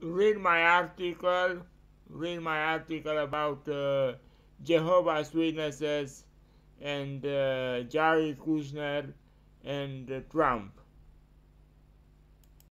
read my article, read my article about uh, Jehovah's Witnesses and uh, Jared Kushner and uh, Trump.